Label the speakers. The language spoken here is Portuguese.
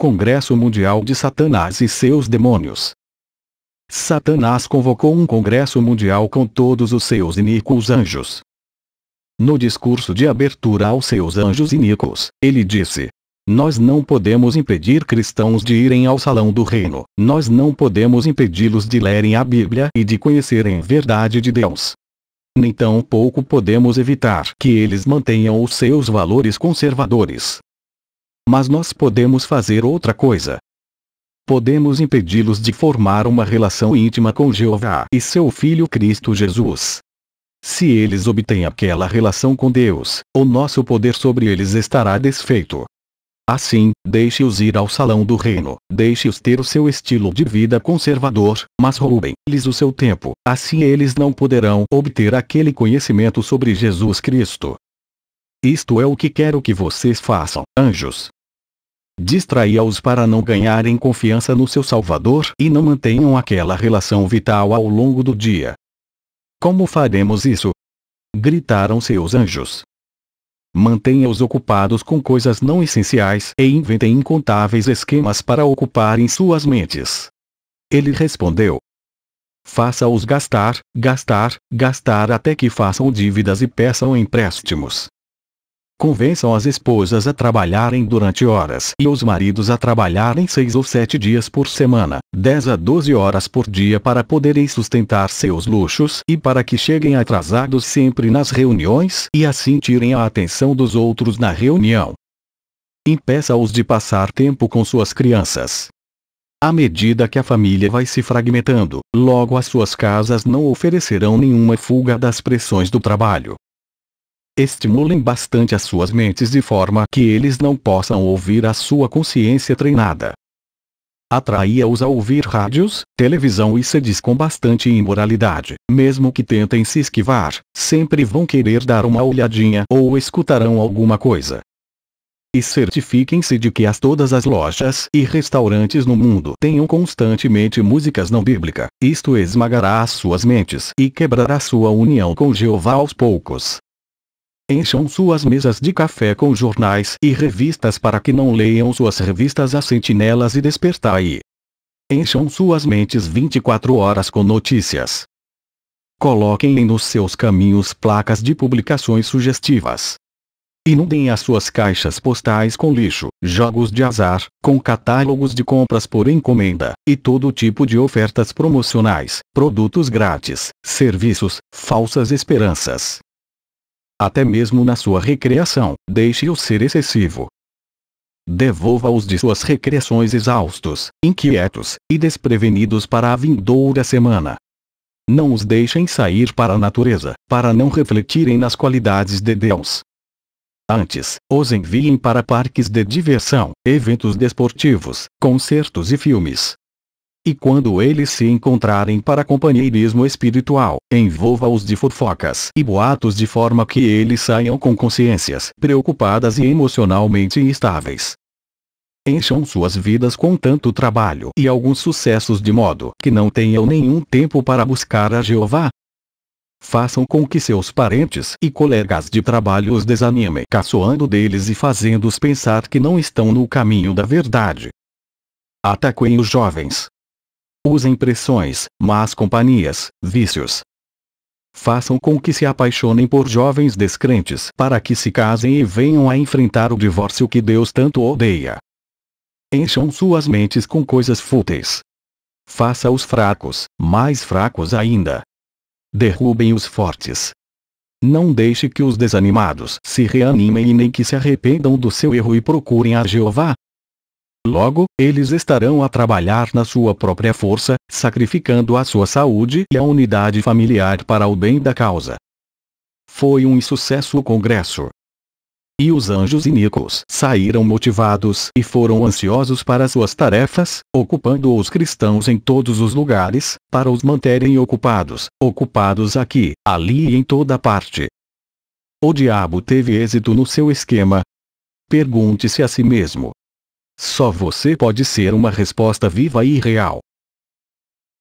Speaker 1: Congresso Mundial de Satanás e seus demônios. Satanás convocou um congresso mundial com todos os seus iníquos anjos. No discurso de abertura aos seus anjos iníquos, ele disse: Nós não podemos impedir cristãos de irem ao salão do reino, nós não podemos impedi-los de lerem a Bíblia e de conhecerem a verdade de Deus. Nem tão pouco podemos evitar que eles mantenham os seus valores conservadores, mas nós podemos fazer outra coisa. Podemos impedi-los de formar uma relação íntima com Jeová e seu Filho Cristo Jesus. Se eles obtêm aquela relação com Deus, o nosso poder sobre eles estará desfeito. Assim, deixe-os ir ao salão do reino, deixe-os ter o seu estilo de vida conservador, mas roubem-lhes o seu tempo, assim eles não poderão obter aquele conhecimento sobre Jesus Cristo. Isto é o que quero que vocês façam, anjos. Distraia-os para não ganharem confiança no seu Salvador e não mantenham aquela relação vital ao longo do dia. Como faremos isso? Gritaram seus anjos. Mantenha-os ocupados com coisas não essenciais e inventem incontáveis esquemas para ocuparem suas mentes. Ele respondeu. Faça-os gastar, gastar, gastar até que façam dívidas e peçam empréstimos. Convençam as esposas a trabalharem durante horas e os maridos a trabalharem 6 ou 7 dias por semana, 10 a 12 horas por dia para poderem sustentar seus luxos e para que cheguem atrasados sempre nas reuniões e assim tirem a atenção dos outros na reunião. Impeça-os de passar tempo com suas crianças. À medida que a família vai se fragmentando, logo as suas casas não oferecerão nenhuma fuga das pressões do trabalho, Estimulem bastante as suas mentes de forma que eles não possam ouvir a sua consciência treinada. Atraia-os a ouvir rádios, televisão e CDs com bastante imoralidade. Mesmo que tentem se esquivar, sempre vão querer dar uma olhadinha ou escutarão alguma coisa. E certifiquem-se de que as todas as lojas e restaurantes no mundo tenham constantemente músicas não bíblica. Isto esmagará as suas mentes e quebrará sua união com Jeová aos poucos. Encham suas mesas de café com jornais e revistas para que não leiam suas revistas a sentinelas e despertai. Encham suas mentes 24 horas com notícias. Coloquem nos seus caminhos placas de publicações sugestivas. Inundem as suas caixas postais com lixo, jogos de azar, com catálogos de compras por encomenda, e todo tipo de ofertas promocionais, produtos grátis, serviços, falsas esperanças, até mesmo na sua recreação, deixe-o ser excessivo. Devolva-os de suas recreações exaustos, inquietos e desprevenidos para a vindoura semana. Não os deixem sair para a natureza, para não refletirem nas qualidades de Deus. Antes, os enviem para parques de diversão, eventos desportivos, concertos e filmes. E quando eles se encontrarem para companheirismo espiritual, envolva-os de fofocas e boatos de forma que eles saiam com consciências preocupadas e emocionalmente instáveis. Encham suas vidas com tanto trabalho e alguns sucessos de modo que não tenham nenhum tempo para buscar a Jeová, Façam com que seus parentes e colegas de trabalho os desanimem, caçoando deles e fazendo-os pensar que não estão no caminho da verdade. Ataquem os jovens, Usem pressões, más companhias, vícios. Façam com que se apaixonem por jovens descrentes para que se casem e venham a enfrentar o divórcio que Deus tanto odeia. Encham suas mentes com coisas fúteis. Faça os fracos, mais fracos ainda. Derrubem os fortes. Não deixe que os desanimados se reanimem e nem que se arrependam do seu erro e procurem a Jeová, Logo, eles estarão a trabalhar na sua própria força, sacrificando a sua saúde e a unidade familiar para o bem da causa. Foi um insucesso o congresso. E os anjos e Nicos saíram motivados e foram ansiosos para suas tarefas, ocupando os cristãos em todos os lugares, para os manterem ocupados, ocupados aqui, ali e em toda parte. O diabo teve êxito no seu esquema. Pergunte-se a si mesmo, só você pode ser uma resposta viva e real.